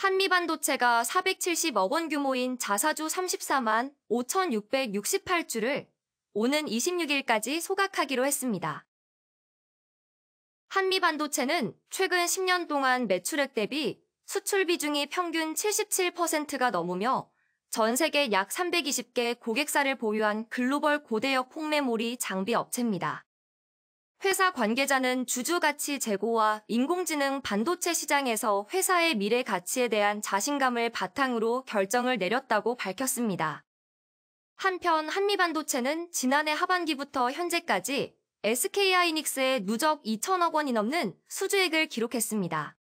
한미반도체가 470억 원 규모인 자사주 34만 5,668주를 오는 26일까지 소각하기로 했습니다. 한미반도체는 최근 10년 동안 매출액 대비 수출 비중이 평균 77%가 넘으며 전 세계 약 320개 고객사를 보유한 글로벌 고대역 폭메모리 장비 업체입니다. 회사 관계자는 주주 가치 제고와 인공지능 반도체 시장에서 회사의 미래 가치에 대한 자신감을 바탕으로 결정을 내렸다고 밝혔습니다. 한편 한미반도체는 지난해 하반기부터 현재까지 s k 하이닉스의 누적 2천억 원이 넘는 수주액을 기록했습니다.